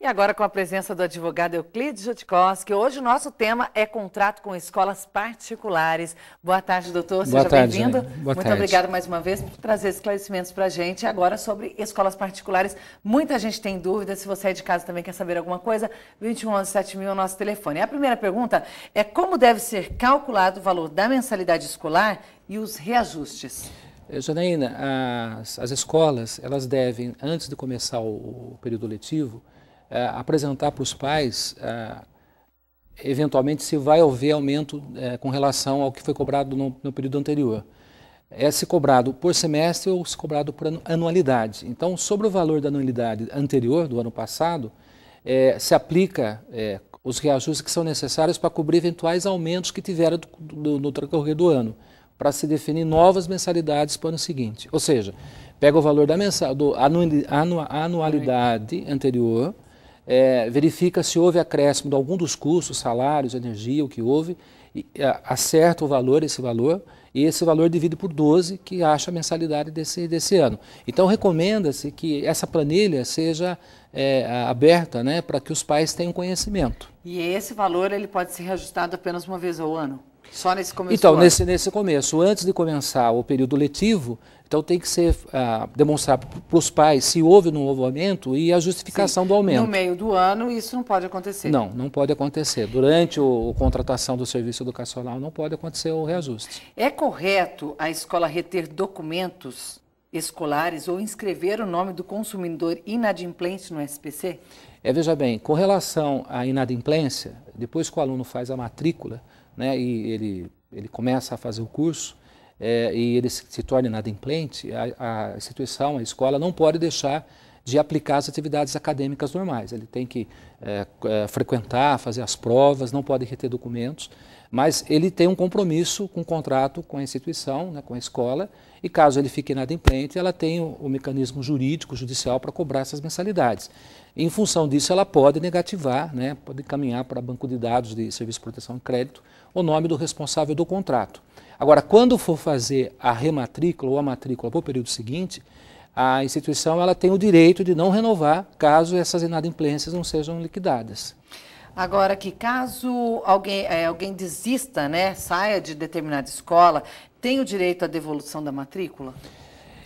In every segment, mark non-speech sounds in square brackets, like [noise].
E agora com a presença do advogado Euclides Jutkowski, hoje o nosso tema é contrato com escolas particulares. Boa tarde, doutor. Boa Seja bem-vindo. Né? Muito tarde. obrigado mais uma vez por trazer esclarecimentos para a gente agora sobre escolas particulares. Muita gente tem dúvida, se você é de casa também quer saber alguma coisa, 2117 mil é o nosso telefone. A primeira pergunta é como deve ser calculado o valor da mensalidade escolar e os reajustes? Eh, Janaína, as, as escolas, elas devem, antes de começar o, o período letivo, é, apresentar para os pais, é, eventualmente, se vai haver aumento é, com relação ao que foi cobrado no, no período anterior é se cobrado por semestre ou se cobrado por anualidade. Então, sobre o valor da anualidade anterior, do ano passado, é, se aplica é, os reajustes que são necessários para cobrir eventuais aumentos que tiveram do, do, no transcorrer do ano, para se definir novas mensalidades para o ano seguinte. Ou seja, pega o valor da mensal, do anualidade anterior, é, verifica se houve acréscimo de algum dos custos, salários, energia, o que houve, e, é, acerta o valor, esse valor, e esse valor divide por 12, que acha a mensalidade desse, desse ano. Então, recomenda-se que essa planilha seja é, aberta né, para que os pais tenham conhecimento. E esse valor ele pode ser reajustado apenas uma vez ao ano? Só nesse começo? Então, nesse, nesse começo, antes de começar o período letivo, então tem que ser demonstrado ah, demonstrar para os pais se houve ou não houve aumento e a justificação Sim. do aumento. No meio do ano isso não pode acontecer. Não, não pode acontecer. Durante o, a contratação do serviço educacional não pode acontecer o reajuste. É correto a escola reter documentos escolares ou inscrever o nome do consumidor inadimplente no SPC? É, veja bem, com relação à inadimplência, depois que o aluno faz a matrícula, né, e ele, ele começa a fazer o curso é, e ele se, se torna inadimplente, a, a instituição, a escola, não pode deixar de aplicar as atividades acadêmicas normais. Ele tem que é, é, frequentar, fazer as provas, não pode reter documentos, mas ele tem um compromisso com o contrato com a instituição, né, com a escola, e caso ele fique inadimplente, ela tem o, o mecanismo jurídico, judicial, para cobrar essas mensalidades. Em função disso, ela pode negativar, né, pode caminhar para banco de dados de Serviço de Proteção e Crédito o nome do responsável do contrato. Agora, quando for fazer a rematrícula ou a matrícula para o período seguinte, a instituição ela tem o direito de não renovar caso essas inadimplências não sejam liquidadas. Agora que caso alguém, é, alguém desista, né, saia de determinada escola, tem o direito à devolução da matrícula?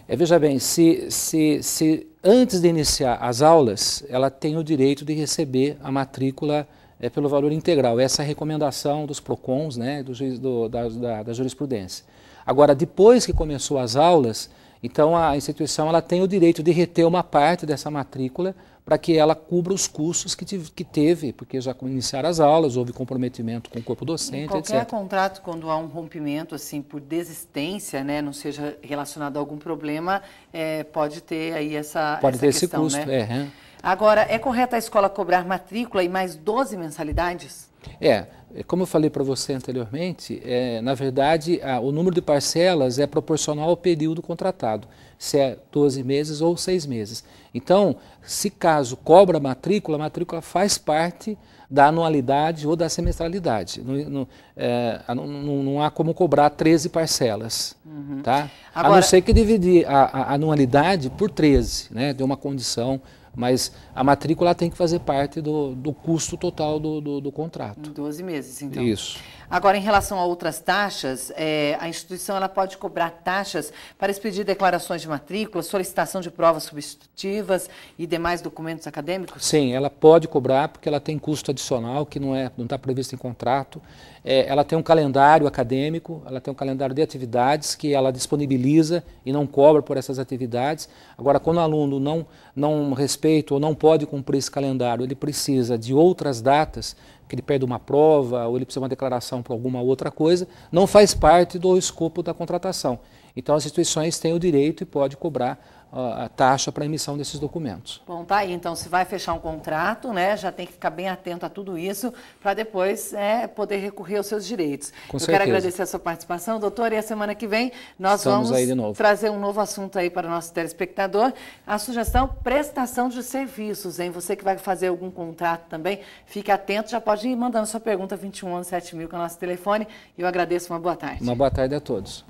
É, veja bem, se, se, se antes de iniciar as aulas, ela tem o direito de receber a matrícula é, pelo valor integral. Essa é a recomendação dos PROCONs, né, do, do, da, da, da jurisprudência. Agora, depois que começou as aulas, então a instituição ela tem o direito de reter uma parte dessa matrícula para que ela cubra os custos que, tive, que teve, porque já iniciaram as aulas, houve comprometimento com o corpo docente, qualquer etc. contrato, quando há um rompimento, assim, por desistência, né, não seja relacionado a algum problema, é, pode ter aí essa Pode essa ter questão, esse custo, né? é, é. Agora, é correto a escola cobrar matrícula e mais 12 mensalidades? É, é, como eu falei para você anteriormente, é, na verdade a, o número de parcelas é proporcional ao período contratado, se é 12 meses ou 6 meses. Então, se caso cobra matrícula, a matrícula faz parte da anualidade ou da semestralidade. Não, é, não, não há como cobrar 13 parcelas. Uhum. Tá? Agora... A não ser que dividir a, a anualidade por 13, né, de uma condição mas a matrícula tem que fazer parte do, do custo total do, do, do contrato. Em 12 meses, então. Isso. Agora, em relação a outras taxas, é, a instituição ela pode cobrar taxas para expedir declarações de matrícula, solicitação de provas substitutivas e demais documentos acadêmicos? Sim, ela pode cobrar porque ela tem custo adicional que não está é, não tá previsto em contrato. É, ela tem um calendário acadêmico, ela tem um calendário de atividades que ela disponibiliza e não cobra por essas atividades. Agora, quando o aluno não, não respeita respeito ou não pode cumprir esse calendário, ele precisa de outras datas, que ele perde uma prova ou ele precisa de uma declaração para alguma outra coisa, não faz parte do escopo da contratação. Então as instituições têm o direito e pode cobrar ah, a taxa para emissão desses documentos. Bom, tá aí. Então, se vai fechar um contrato, né, já tem que ficar bem atento a tudo isso para depois é, poder recorrer aos seus direitos. Com Eu certeza. quero agradecer a sua participação, doutor, e a semana que vem nós Estamos vamos trazer um novo assunto aí para o nosso telespectador. A sugestão, prestação de serviços, hein? Você que vai fazer algum contrato também, fique atento, já pode ir mandando sua pergunta 21 7000 com é o nosso telefone. Eu agradeço, uma boa tarde. Uma boa tarde a todos.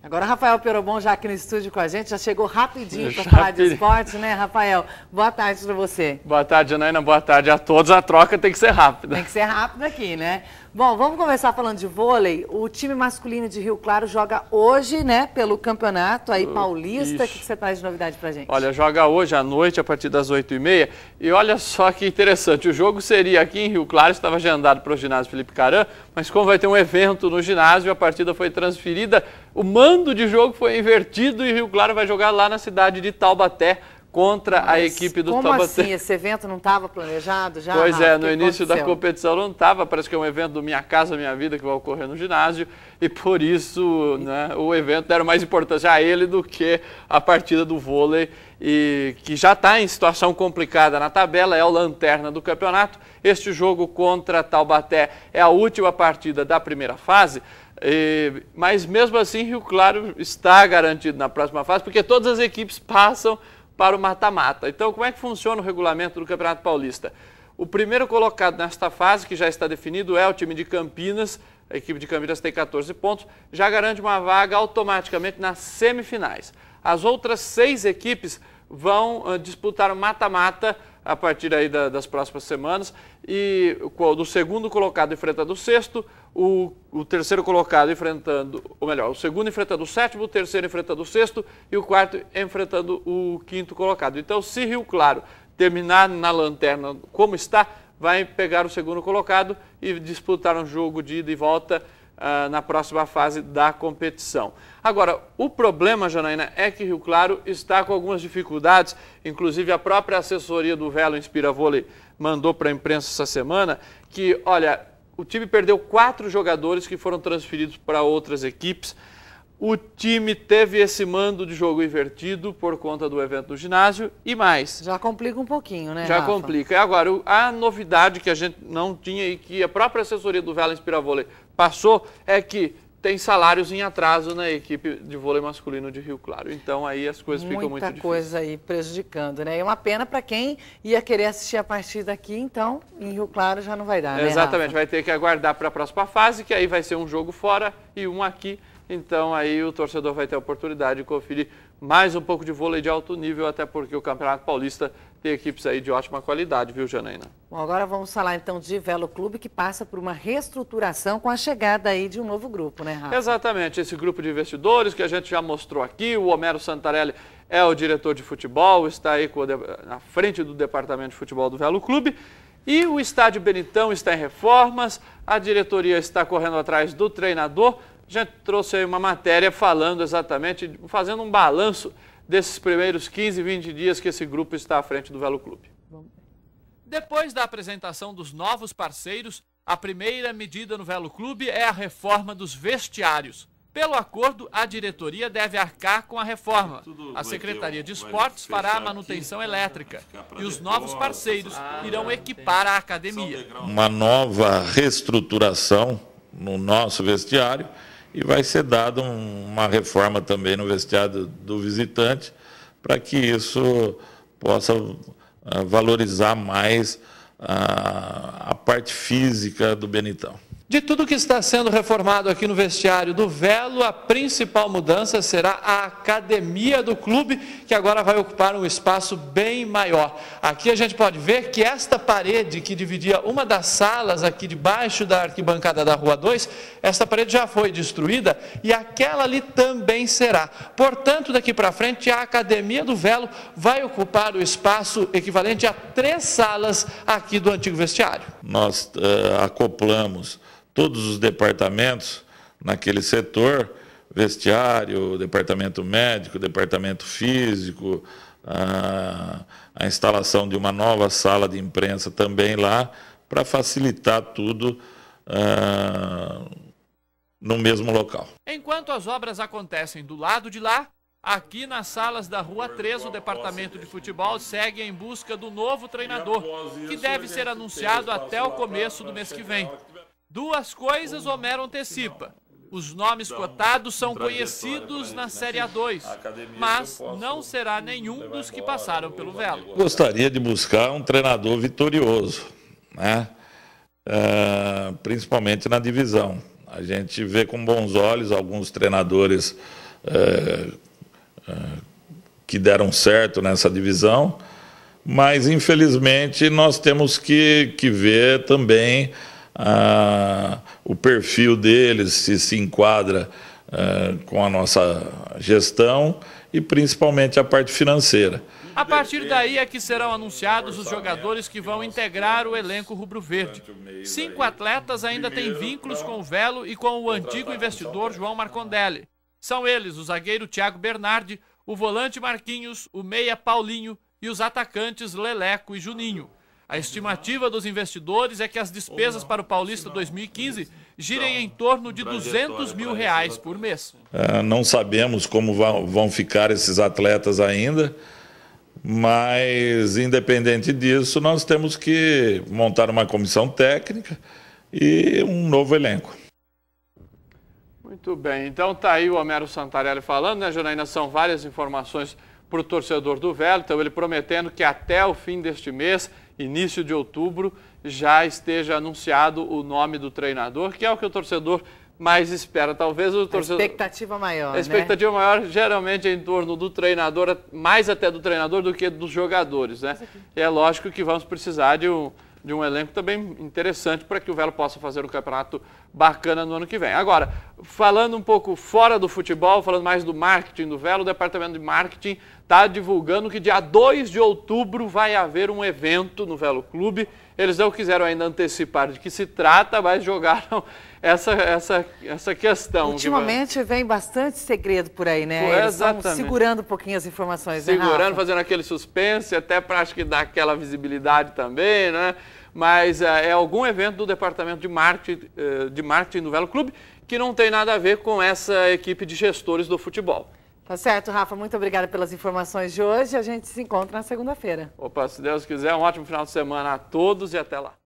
Agora, Rafael Perobon já aqui no estúdio com a gente, já chegou rapidinho para falar de esporte, né, Rafael? Boa tarde para você. Boa tarde, Janaína, boa tarde a todos. A troca tem que ser rápida. Tem que ser rápida aqui, né? Bom, vamos começar falando de vôlei. O time masculino de Rio Claro joga hoje, né, pelo campeonato aí hum, paulista. O que você traz de novidade pra gente? Olha, joga hoje à noite, a partir das 8h30. E olha só que interessante, o jogo seria aqui em Rio Claro, estava agendado para o ginásio Felipe Caran, mas como vai ter um evento no ginásio, a partida foi transferida, o mando de jogo foi invertido e Rio Claro vai jogar lá na cidade de Taubaté, contra Mas a equipe do como Taubaté. Como assim? Esse evento não estava planejado já? Pois ah, é, no início aconteceu? da competição não estava, parece que é um evento do Minha Casa Minha Vida que vai ocorrer no ginásio e por isso né, o evento era mais importância a ele do que a partida do vôlei e que já está em situação complicada na tabela, é o lanterna do campeonato. Este jogo contra Taubaté é a última partida da primeira fase, e, mas mesmo assim Rio Claro está garantido na próxima fase, porque todas as equipes passam para o mata-mata. Então, como é que funciona o regulamento do Campeonato Paulista? O primeiro colocado nesta fase, que já está definido, é o time de Campinas. A equipe de Campinas tem 14 pontos, já garante uma vaga automaticamente nas semifinais. As outras seis equipes vão ah, disputar o mata-mata a partir aí das próximas semanas. E do segundo colocado enfrenta do sexto, o, o, terceiro colocado enfrentando, ou melhor, o segundo enfrentando o sétimo, o terceiro enfrentando o sexto e o quarto enfrentando o quinto colocado. Então, se Rio Claro terminar na lanterna como está, vai pegar o segundo colocado e disputar um jogo de ida e volta uh, na próxima fase da competição. Agora, o problema, Janaína, é que Rio Claro está com algumas dificuldades, inclusive a própria assessoria do Velo Inspira Vôlei mandou para a imprensa essa semana, que, olha, o time perdeu quatro jogadores que foram transferidos para outras equipes. O time teve esse mando de jogo invertido por conta do evento do ginásio e mais. Já complica um pouquinho, né? Já Rafa? complica. Agora, a novidade que a gente não tinha e que a própria assessoria do Vela Inspira Vôlei passou é que tem salários em atraso na equipe de vôlei masculino de Rio Claro. Então aí as coisas Muita ficam muito difíceis. Muita coisa aí prejudicando, né? E é uma pena para quem ia querer assistir a partida aqui, então em Rio Claro já não vai dar, né? Exatamente, Rafa? vai ter que aguardar para a próxima fase, que aí vai ser um jogo fora e um aqui. Então aí o torcedor vai ter a oportunidade de conferir mais um pouco de vôlei de alto nível, até porque o Campeonato Paulista tem equipes aí de ótima qualidade, viu, Janaína? Bom, agora vamos falar então de Velo Clube, que passa por uma reestruturação com a chegada aí de um novo grupo, né, Rafa? Exatamente, esse grupo de investidores que a gente já mostrou aqui, o Homero Santarelli é o diretor de futebol, está aí com, na frente do departamento de futebol do Velo Clube. E o estádio Benitão está em reformas, a diretoria está correndo atrás do treinador. A gente trouxe aí uma matéria falando exatamente, fazendo um balanço desses primeiros 15, 20 dias que esse grupo está à frente do Velo Clube. Depois da apresentação dos novos parceiros, a primeira medida no Velo Clube é a reforma dos vestiários. Pelo acordo, a diretoria deve arcar com a reforma. A Secretaria de Esportes fará a manutenção né, elétrica e os novos parceiros ah, tá. irão equipar a academia. Uma nova reestruturação no nosso vestiário e vai ser dada uma reforma também no vestiário do visitante para que isso possa ah, valorizar mais ah, a parte física do Benitão. De tudo que está sendo reformado aqui no vestiário do Velo, a principal mudança será a academia do clube, que agora vai ocupar um espaço bem maior. Aqui a gente pode ver que esta parede que dividia uma das salas aqui debaixo da arquibancada da Rua 2, esta parede já foi destruída e aquela ali também será. Portanto, daqui para frente, a academia do Velo vai ocupar o espaço equivalente a três salas aqui do antigo vestiário. Nós uh, acoplamos todos os departamentos naquele setor vestiário, departamento médico, departamento físico, a, a instalação de uma nova sala de imprensa também lá, para facilitar tudo. no mesmo local. Enquanto as obras acontecem do lado de lá, aqui nas salas da Rua 3, o departamento de futebol segue em busca do novo treinador, que deve ser anunciado até o começo do mês que vem. Duas coisas Homero antecipa. Os nomes cotados são conhecidos né? na Série A2, mas não será nenhum dos que passaram pelo Velo. Gostaria de buscar um treinador vitorioso, né? Uh, principalmente na divisão. A gente vê com bons olhos alguns treinadores uh, uh, que deram certo nessa divisão, mas infelizmente nós temos que, que ver também ah, o perfil deles se se enquadra ah, com a nossa gestão e principalmente a parte financeira. A partir daí é que serão anunciados os jogadores que vão integrar o elenco rubro-verde. Cinco atletas ainda têm vínculos então, com o Velo e com o antigo investidor João Marcondelli. São eles o zagueiro Thiago Bernardi, o volante Marquinhos, o meia Paulinho e os atacantes Leleco e Juninho. A estimativa dos investidores é que as despesas para o Paulista 2015 girem em torno de 200 mil reais por mês. É, não sabemos como vão ficar esses atletas ainda, mas independente disso, nós temos que montar uma comissão técnica e um novo elenco. Muito bem, então tá aí o Homero Santarelli falando, né, Janaína? São várias informações para o torcedor do Velho, então ele prometendo que até o fim deste mês início de outubro, já esteja anunciado o nome do treinador, que é o que o torcedor mais espera. Talvez o torcedor. A expectativa maior. A né? expectativa né? maior geralmente é em torno do treinador, mais até do treinador do que dos jogadores, né? É lógico que vamos precisar de um de um elenco também interessante para que o Velo possa fazer um campeonato bacana no ano que vem. Agora, falando um pouco fora do futebol, falando mais do marketing do Velo, o departamento de marketing está divulgando que dia 2 de outubro vai haver um evento no Velo Clube eles não quiseram ainda antecipar de que se trata, mas jogaram [laughs] essa, essa, essa questão. Ultimamente que vem bastante segredo por aí, né? Pô, exatamente. segurando um pouquinho as informações, né, Segurando, né, fazendo aquele suspense, até para acho que dar aquela visibilidade também, né? Mas é, é algum evento do departamento de marketing, eh, de marketing do Velo Clube que não tem nada a ver com essa equipe de gestores do futebol. Tá certo, Rafa. Muito obrigada pelas informações de hoje. A gente se encontra na segunda-feira. Opa, se Deus quiser, um ótimo final de semana a todos e até lá.